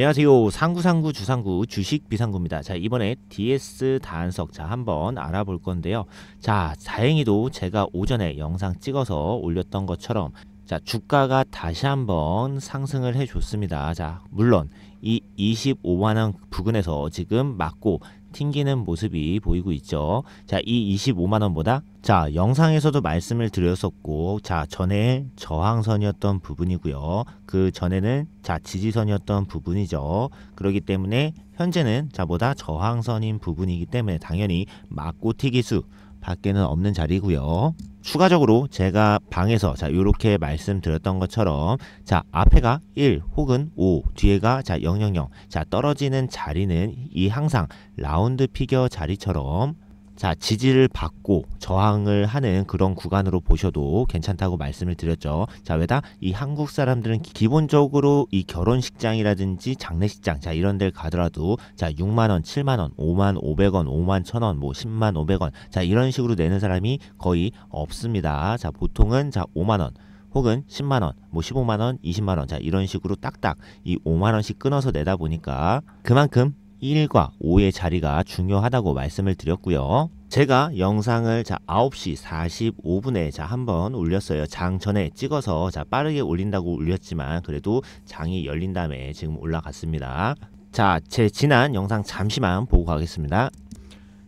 안녕하세요. 상구상구 주상구 주식 비상구입니다. 자 이번에 DS 단석 자 한번 알아볼 건데요. 자 다행히도 제가 오전에 영상 찍어서 올렸던 것처럼 자 주가가 다시 한번 상승을 해줬습니다. 자 물론 이 25만원 부근에서 지금 맞고 튕기는 모습이 보이고 있죠. 자, 이 25만 원보다 자, 영상에서도 말씀을 드렸었고 자, 전에 저항선이었던 부분이고요. 그 전에는 자, 지지선이었던 부분이죠. 그렇기 때문에 현재는 자보다 저항선인 부분이기 때문에 당연히 맞고 튀기수 밖에는 없는 자리고요. 추가적으로 제가 방에서 자 이렇게 말씀드렸던 것처럼 자 앞에가 1 혹은 5 뒤에가 자000자 떨어지는 자리는 이 항상 라운드 피겨 자리처럼 자, 지지를 받고 저항을 하는 그런 구간으로 보셔도 괜찮다고 말씀을 드렸죠. 자, 왜다? 이 한국 사람들은 기본적으로 이 결혼식장이라든지 장례식장, 자, 이런 데를 가더라도 자, 6만원, 7만원, 5만 5백원, 5만 1천원, 뭐 10만 5백원, 자, 이런 식으로 내는 사람이 거의 없습니다. 자, 보통은 자, 5만원, 혹은 10만원, 뭐 15만원, 20만원, 자, 이런 식으로 딱딱 이 5만원씩 끊어서 내다 보니까 그만큼 1과 5의 자리가 중요하다고 말씀을 드렸고요. 제가 영상을 자 9시 45분에 자 한번 올렸어요. 장 전에 찍어서 자 빠르게 올린다고 올렸지만 그래도 장이 열린 다음에 지금 올라갔습니다. 자, 제 지난 영상 잠시만 보고 가겠습니다.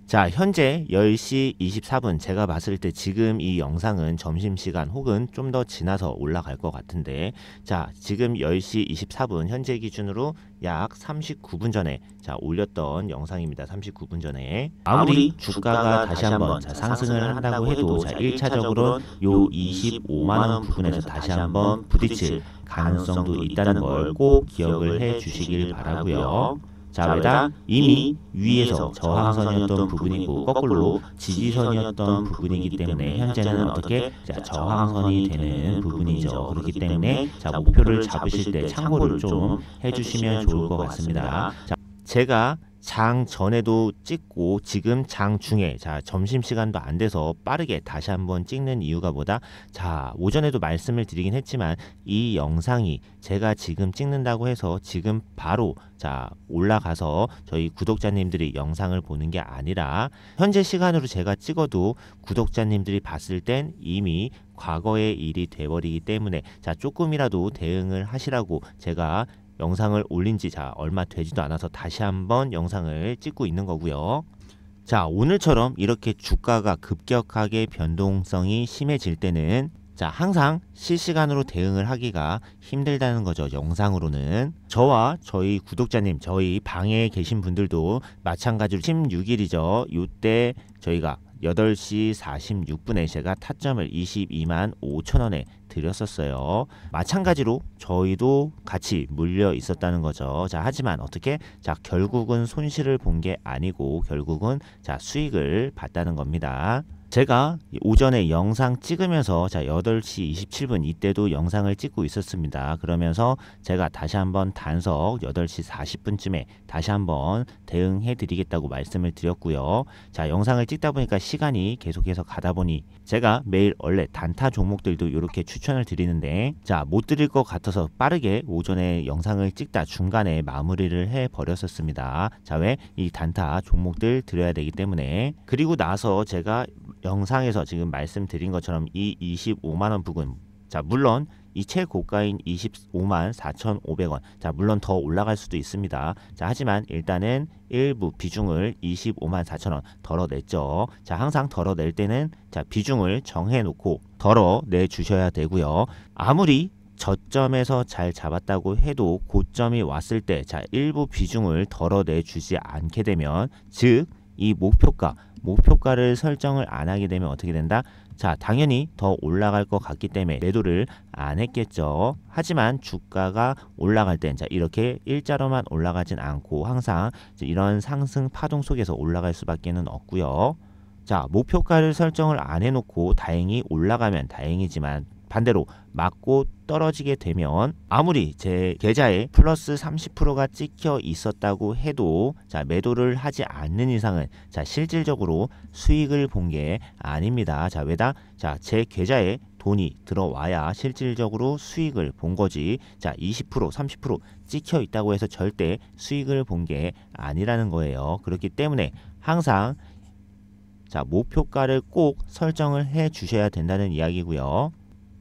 자, 현재 10시 24분 제가 봤을 때 지금 이 영상은 점심시간 혹은 좀 더 지나서 올라갈 것 같은데 자, 지금 10시 24분 현재 기준으로 약 39분 전에 자, 올렸던 영상입니다. 39분 전에 아무리 주가가 다시 한번 자, 상승을 한다고 해도 자, 1차적으로는 요 25만원 부분에서 다시 한번 부딪힐 가능성도 있다는 걸 꼭 기억을 해 주시길 바라고요. 자외당 이미 위에서 저항선이었던 부분이고 거꾸로 지지선이었던 부분이기 때문에 현재는 어떻게 자, 저항선이 되는 부분이죠. 그렇기 때문에 자, 목표를 잡으실 때 참고를 좀 해주시면 좋을 것 같습니다. 자, 제가 장 전에도 찍고 지금 장 중에 자 점심 시간도 안 돼서 빠르게 다시 한번 찍는 이유가 보다자 오전에도 말씀을 드리긴 했지만 이 영상이 제가 지금 찍는다고 해서 지금 바로 자 올라가서 저희 구독자님들이 영상을 보는 게 아니라 현재 시간으로 제가 찍어도 구독자님들이 봤을 땐 이미 과거의 일이 돼버리기 때문에 자 조금이라도 대응을 하시라고 제가 영상을 올린 지 자 얼마 되지도 않아서 다시 한번 영상을 찍고 있는 거고요. 자, 오늘처럼 이렇게 주가가 급격하게 변동성이 심해질 때는 자, 항상 실시간으로 대응을 하기가 힘들다는 거죠. 영상으로는. 저와 저희 구독자님, 저희 방에 계신 분들도 마찬가지로 16일이죠. 요때 저희가 8시 46분에 제가 타점을 22만 5천원에 드렸었어요. 마찬가지로 저희도 같이 물려 있었다는 거죠. 자, 하지만 어떻게? 자, 결국은 손실을 본 게 아니고 결국은 자, 수익을 봤다는 겁니다. 제가 오전에 영상 찍으면서 자 8시 27분 이때도 영상을 찍고 있었습니다. 그러면서 제가 다시 한번 단석 8시 40분쯤에 다시 한번 대응해 드리겠다고 말씀을 드렸고요. 자 영상을 찍다 보니까 시간이 계속해서 가다 보니 제가 매일 원래 단타 종목들도 이렇게 추천을 드리는데 자 못 드릴 것 같아서 빠르게 오전에 영상을 찍다 중간에 마무리를 해 버렸었습니다. 자왜 이 단타 종목들 드려야 되기 때문에 그리고 나서 제가 영상에서 지금 말씀드린 것처럼 이 25만 원 부근 자 물론 이 최고가인 25만 4,500원 자 물론 더 올라갈 수도 있습니다 자 하지만 일단은 일부 비중을 25만 4 0 0 0원 덜어냈죠 자 항상 덜어낼 때는 자 비중을 정해놓고 덜어내 주셔야 되고요 아무리 저점에서 잘 잡았다고 해도 고점이 왔을 때 자 일부 비중을 덜어내 주지 않게 되면 즉 이 목표가 목표가를 설정을 안 하게 되면 어떻게 된다? 자, 당연히 더 올라갈 것 같기 때문에 매도를 안 했겠죠. 하지만 주가가 올라갈 땐 자, 이렇게 일자로만 올라가진 않고 항상 이런 상승 파동 속에서 올라갈 수밖에는 없고요. 자, 목표가를 설정을 안 해놓고 다행히 올라가면 다행이지만 반대로 맞고 떨어지게 되면 아무리 제 계좌에 플러스 30%가 찍혀 있었다고 해도 자 매도를 하지 않는 이상은 자 실질적으로 수익을 본 게 아닙니다. 자 왜다? 자제 계좌에 돈이 들어와야 실질적으로 수익을 본 거지. 자, 20%, 30% 찍혀 있다고 해서 절대 수익을 본 게 아니라는 거예요. 그렇기 때문에 항상 자, 목표가를 꼭 설정을 해 주셔야 된다는 이야기고요.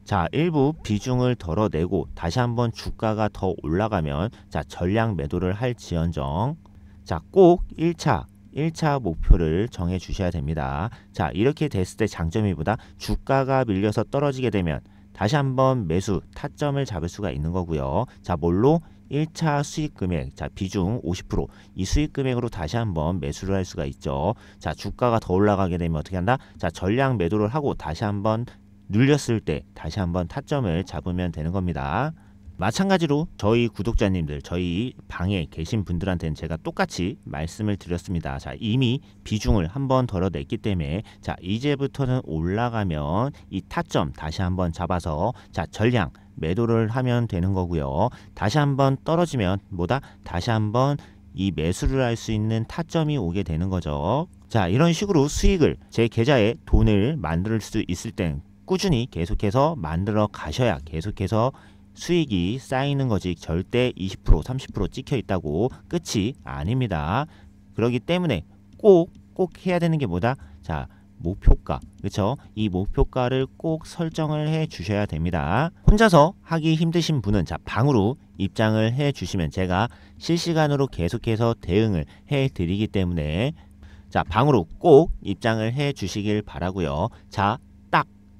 자, 일부 비중을 덜어내고 다시 한번 주가가 더 올라가면 자, 전량 매도를 할 지연정. 자, 꼭 1차 1차 목표를 정해 주셔야 됩니다. 자, 이렇게 됐을 때 장점이보다 주가가 밀려서 떨어지게 되면 다시 한번 매수 타점을 잡을 수가 있는 거고요. 자, 뭘로 1차 수익 금액, 자, 비중 50%. 이 수익 금액으로 다시 한번 매수를 할 수가 있죠. 자, 주가가 더 올라가게 되면 어떻게 한다? 자, 전량 매도를 하고 다시 한번 눌렸을 때 다시 한번 타점을 잡으면 되는 겁니다. 마찬가지로 저희 구독자님들, 저희 방에 계신 분들한테는 제가 똑같이 말씀을 드렸습니다. 자, 이미 비중을 한번 덜어냈기 때문에 자, 이제부터는 올라가면 이 타점 다시 한번 잡아서 자, 전량 매도를 하면 되는 거고요. 다시 한번 떨어지면 뭐다? 다시 한번 이 매수를 할 수 있는 타점이 오게 되는 거죠. 자, 이런 식으로 수익을 제 계좌에 돈을 만들 수 있을 땐 꾸준히 계속해서 만들어 가셔야 계속해서 수익이 쌓이는 거지 절대 20% 30% 찍혀 있다고 끝이 아닙니다. 그러기 때문에 꼭 꼭 해야 되는 게 뭐다? 자 목표가 그렇죠? 이 목표가를 꼭 설정을 해 주셔야 됩니다. 혼자서 하기 힘드신 분은 자 방으로 입장을 해 주시면 제가 실시간으로 계속해서 대응을 해 드리기 때문에 자 방으로 꼭 입장을 해 주시길 바라고요. 자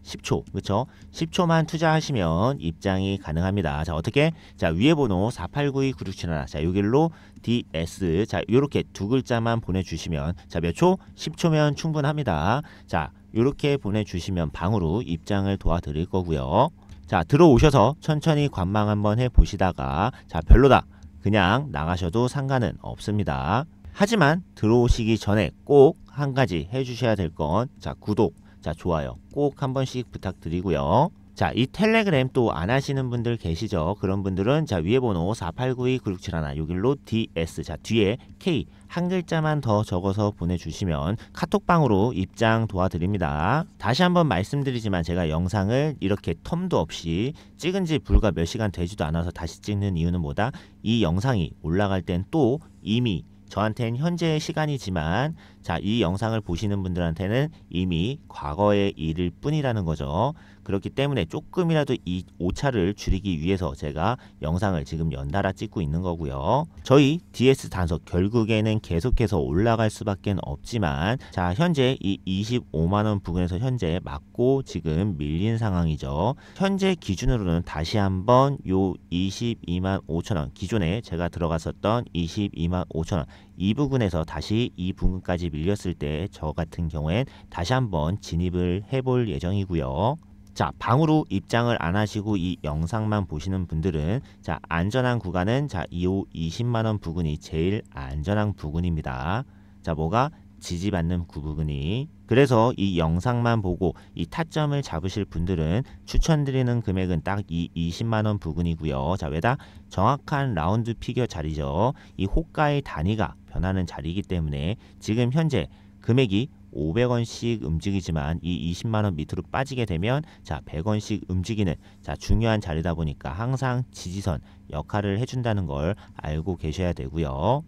10초 그쵸 10초만 투자하시면 입장이 가능합니다 자 어떻게 자 위에 번호 4892967하나 자 요길로 DS 자 요렇게 두 글자만 보내주시면 자 몇초 10초면 충분합니다 자 요렇게 보내주시면 방으로 입장을 도와드릴 거고요 자 들어오셔서 천천히 관망 한번 해보시다가 자 별로다 그냥 나가셔도 상관은 없습니다 하지만 들어오시기 전에 꼭 한 가지 해주셔야 될 건 자 구독 자, 좋아요. 꼭 한 번씩 부탁드리고요. 자, 이 텔레그램 또 안 하시는 분들 계시죠? 그런 분들은 자, 위에 번호 4 8 9 2 9 6 7 1나 요길로 DS 자, 뒤에 K 한 글자만 더 적어서 보내주시면 카톡방으로 입장 도와드립니다. 다시 한번 말씀드리지만 제가 영상을 이렇게 텀도 없이 찍은 지 불과 몇 시간 되지도 않아서 다시 찍는 이유는 뭐다? 이 영상이 올라갈 땐 또 이미 저한텐 현재 의 시간이지만 자, 이 영상을 보시는 분들한테는 이미 과거의 일일 뿐이라는 거죠. 그렇기 때문에 조금이라도 이 오차를 줄이기 위해서 제가 영상을 지금 연달아 찍고 있는 거고요. 저희 DS 단속 결국에는 계속해서 올라갈 수밖에 없지만 자 현재 이 25만원 부근에서 현재 맞고 지금 밀린 상황이죠. 현재 기준으로는 다시 한번 요 22만 5천원 기존에 제가 들어갔었던 22만 5천원 이 부근에서 다시 이 부근까지 밀렸을 때 저 같은 경우엔 다시 한번 진입을 해볼 예정이고요. 자 방으로 입장을 안 하시고 이 영상만 보시는 분들은 자 안전한 구간은 자 2호 20만원 부근이 제일 안전한 부근입니다. 자 뭐가 지지받는 구부근이 그래서 이 영상만 보고 이 타점을 잡으실 분들은 추천드리는 금액은 딱 이 20만원 부근이고요. 자, 왜다? 정확한 라운드 피겨 자리죠. 이 호가의 단위가 변하는 자리이기 때문에 지금 현재 금액이 500원씩 움직이지만 이 20만원 밑으로 빠지게 되면 자 100원씩 움직이는 자 중요한 자리다 보니까 항상 지지선 역할을 해준다는 걸 알고 계셔야 되고요.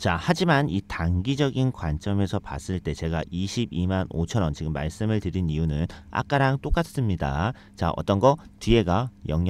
자, 하지만 이 단기적인 관점에서 봤을 때 제가 22만 5천 원 지금 말씀을 드린 이유는 아까랑 똑같습니다. 자, 어떤 거 뒤에가 000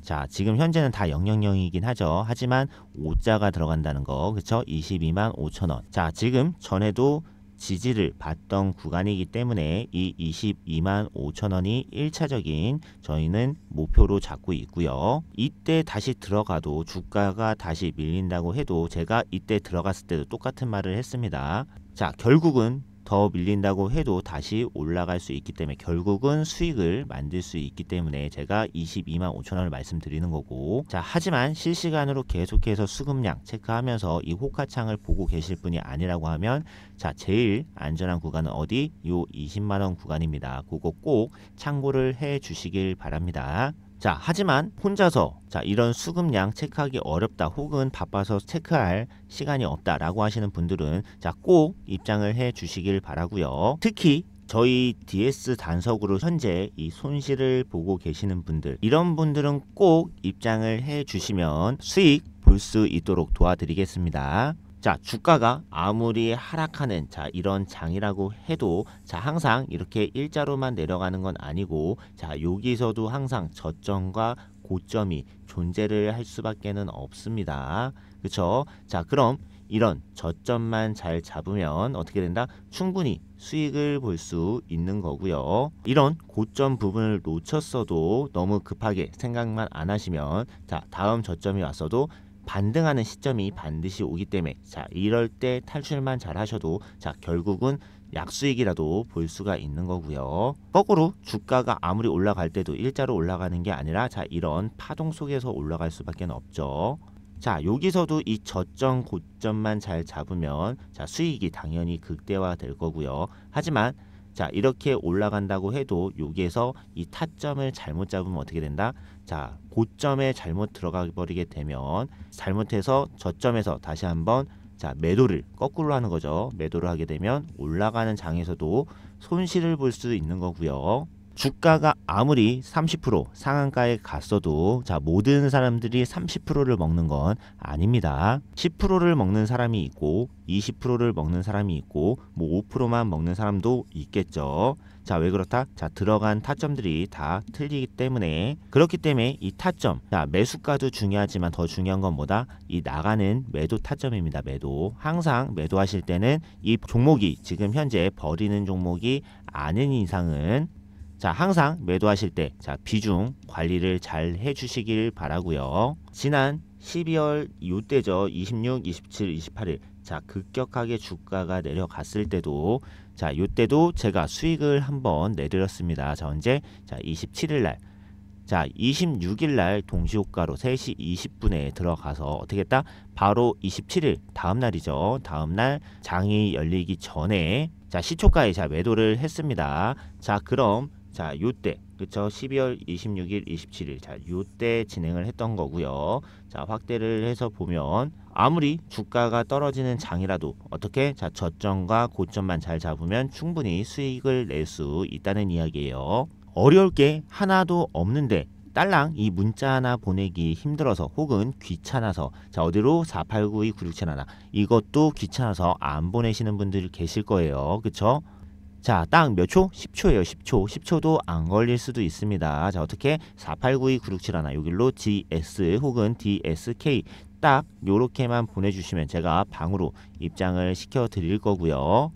자, 지금 현재는 다 000이긴 하죠. 하지만 5자가 들어간다는 거. 그쵸? 22만 5천 원. 자, 지금 전에도 지지를 받던 구간이기 때문에 이 22만 5천 원이 1차적인 저희는 목표로 잡고 있고요. 이때 다시 들어가도 주가가 다시 밀린다고 해도 제가 이때 들어갔을 때도 똑같은 말을 했습니다. 자 결국은 더 밀린다고 해도 다시 올라갈 수 있기 때문에 결국은 수익을 만들 수 있기 때문에 제가 22만 5천 원을 말씀드리는 거고 자 하지만 실시간으로 계속해서 수급량 체크하면서 이호카창을 보고 계실 분이 아니라고 하면 자 제일 안전한 구간은 어디? 이 20만 원 구간입니다. 그거 꼭 참고를 해 주시길 바랍니다. 자, 하지만 혼자서 자, 이런 수급량 체크하기 어렵다 혹은 바빠서 체크할 시간이 없다라고 하시는 분들은 자, 꼭 입장을 해 주시길 바라고요. 특히 저희 DS 단속으로 현재 이 손실을 보고 계시는 분들 이런 분들은 꼭 입장을 해 주시면 수익 볼 수 있도록 도와드리겠습니다. 자, 주가가 아무리 하락하는 자, 이런 장이라고 해도 자, 항상 이렇게 일자로만 내려가는 건 아니고 자, 여기서도 항상 저점과 고점이 존재를 할 수밖에는 없습니다. 그렇죠? 자, 그럼 이런 저점만 잘 잡으면 어떻게 된다? 충분히 수익을 볼 수 있는 거고요. 이런 고점 부분을 놓쳤어도 너무 급하게 생각만 안 하시면 자, 다음 저점이 왔어도 반등하는 시점이 반드시 오기 때문에 자 이럴 때 탈출만 잘 하셔도 자 결국은 약수익이라도 볼 수가 있는 거고요. 거꾸로 주가가 아무리 올라갈 때도 일자로 올라가는 게 아니라 자 이런 파동 속에서 올라갈 수밖에 없죠. 자 여기서도 이 저점 고점만 잘 잡으면 자 수익이 당연히 극대화 될 거고요. 하지만 자 이렇게 올라간다고 해도 여기에서 이 타점을 잘못 잡으면 어떻게 된다? 자 고점에 잘못 들어가 버리게 되면 잘못해서 저점에서 다시 한번 자 매도를 거꾸로 하는 거죠. 매도를 하게 되면 올라가는 장에서도 손실을 볼 수 있는 거고요. 주가가 아무리 30% 상한가에 갔어도 자 모든 사람들이 30%를 먹는 건 아닙니다. 10%를 먹는 사람이 있고 20%를 먹는 사람이 있고 뭐 5%만 먹는 사람도 있겠죠. 자, 왜 그렇다? 자, 들어간 타점들이 다 틀리기 때문에 그렇기 때문에 이 타점, 자, 매수가도 중요하지만 더 중요한 건 뭐다? 이 나가는 매도 타점입니다. 매도. 항상 매도하실 때는 이 종목이 지금 현재 버리는 종목이 아닌 이상은 자, 항상 매도하실 때 자, 비중 관리를 잘 해주시길 바라고요. 지난 12월 이때죠. 26, 27, 28일 자 급격하게 주가가 내려갔을 때도 자 요때도 제가 수익을 한번 내드렸습니다. 자 언제 자 27일 날. 자 26일 날 동시효과로 3시 20분에 들어가서 어떻게 했다? 바로 27일 다음 날이죠. 다음 날 장이 열리기 전에 자 시초가에 자 매도를 했습니다. 자 그럼 자, 요때 그쵸? 12월 26일, 27일 자, 요때 진행을 했던 거고요. 자, 확대를 해서 보면 아무리 주가가 떨어지는 장이라도 어떻게 자, 저점과 고점만 잘 잡으면 충분히 수익을 낼 수 있다는 이야기예요. 어려울 게 하나도 없는데 딸랑 이 문자 하나 보내기 힘들어서 혹은 귀찮아서 자 어디로 4892967 하나 이것도 귀찮아서 안 보내시는 분들 계실 거예요. 그쵸? 자, 딱 몇 초? 10초예요. 10초. 10초도 안 걸릴 수도 있습니다. 자, 어떻게 4892967하나 요길로 GS 혹은 DSK 딱 요렇게만 보내주시면 제가 방으로 입장을 시켜 드릴 거고요.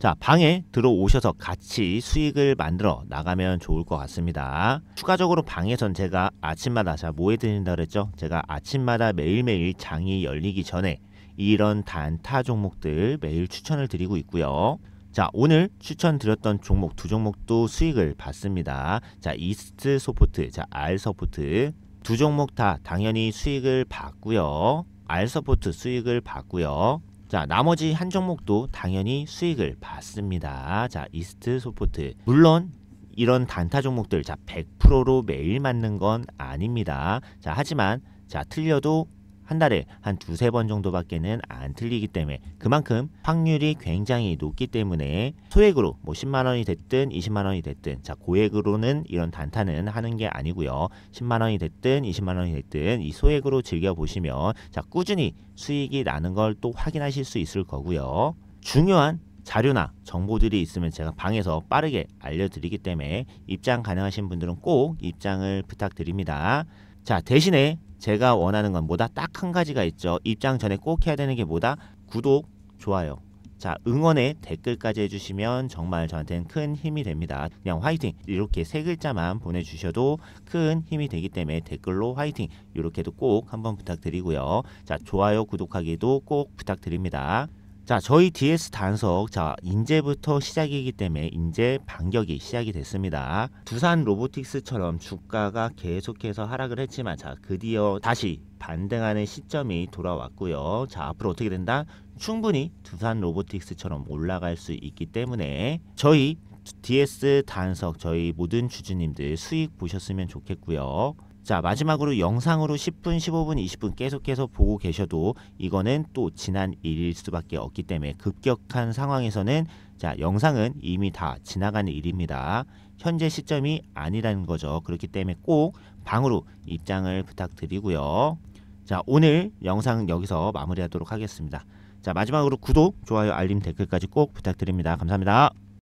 자, 방에 들어오셔서 같이 수익을 만들어 나가면 좋을 것 같습니다. 추가적으로 방에선 제가 아침마다 자, 뭐 해드린다 그랬죠? 제가 아침마다 매일매일 장이 열리기 전에 이런 단타 종목들 매일 추천을 드리고 있고요. 자 오늘 추천드렸던 종목 두 종목도 수익을 봤습니다. 자 이스트 소프트, 자 알소포트두 종목 다 당연히 수익을 봤고요. 알 서포트 수익을 봤고요. 자 나머지 한 종목도 당연히 수익을 봤습니다. 자 이스트 소프트 물론 이런 단타 종목들 자 100%로 매일 맞는 건 아닙니다. 자 하지만 자 틀려도 한 달에 한 두세 번 정도밖에는 안 틀리기 때문에 그만큼 확률이 굉장히 높기 때문에 소액으로 뭐 10만 원이 됐든 20만 원이 됐든 자 고액으로는 이런 단타는 하는 게 아니고요. 10만 원이 됐든 20만 원이 됐든 이 소액으로 즐겨 보시면 자 꾸준히 수익이 나는 걸 또 확인하실 수 있을 거고요. 중요한 자료나 정보들이 있으면 제가 방에서 빠르게 알려드리기 때문에 입장 가능하신 분들은 꼭 입장을 부탁드립니다. 자 대신에 제가 원하는 것보다딱 한 가지가 있죠. 입장 전에 꼭 해야 되는 게 뭐다? 구독, 좋아요. 자, 응원의 댓글까지 해주시면 정말 저한테는 큰 힘이 됩니다. 그냥 화이팅! 이렇게 세 글자만 보내주셔도 큰 힘이 되기 때문에 댓글로 화이팅! 이렇게도 꼭 한번 부탁드리고요. 자, 좋아요, 구독하기도 꼭 부탁드립니다. 자, 저희 DS 단속, 자, 인제부터 시작이기 때문에 인제 반격이 시작이 됐습니다. 두산 로보틱스처럼 주가가 계속해서 하락을 했지만, 자, 드디어 그 다시 반등하는 시점이 돌아왔고요. 자, 앞으로 어떻게 된다? 충분히 두산 로보틱스처럼 올라갈 수 있기 때문에 저희 DS 단속 저희 모든 주주님들 수익 보셨으면 좋겠고요. 자 마지막으로 영상으로 10분 15분 20분 계속해서 보고 계셔도 이거는 또 지난 일일 수밖에 없기 때문에 급격한 상황에서는 자 영상은 이미 다 지나간 일입니다 현재 시점이 아니라는 거죠 그렇기 때문에 꼭 방으로 입장을 부탁드리고요 자 오늘 영상 여기서 마무리하도록 하겠습니다 자 마지막으로 구독 좋아요 알림 댓글까지 꼭 부탁드립니다 감사합니다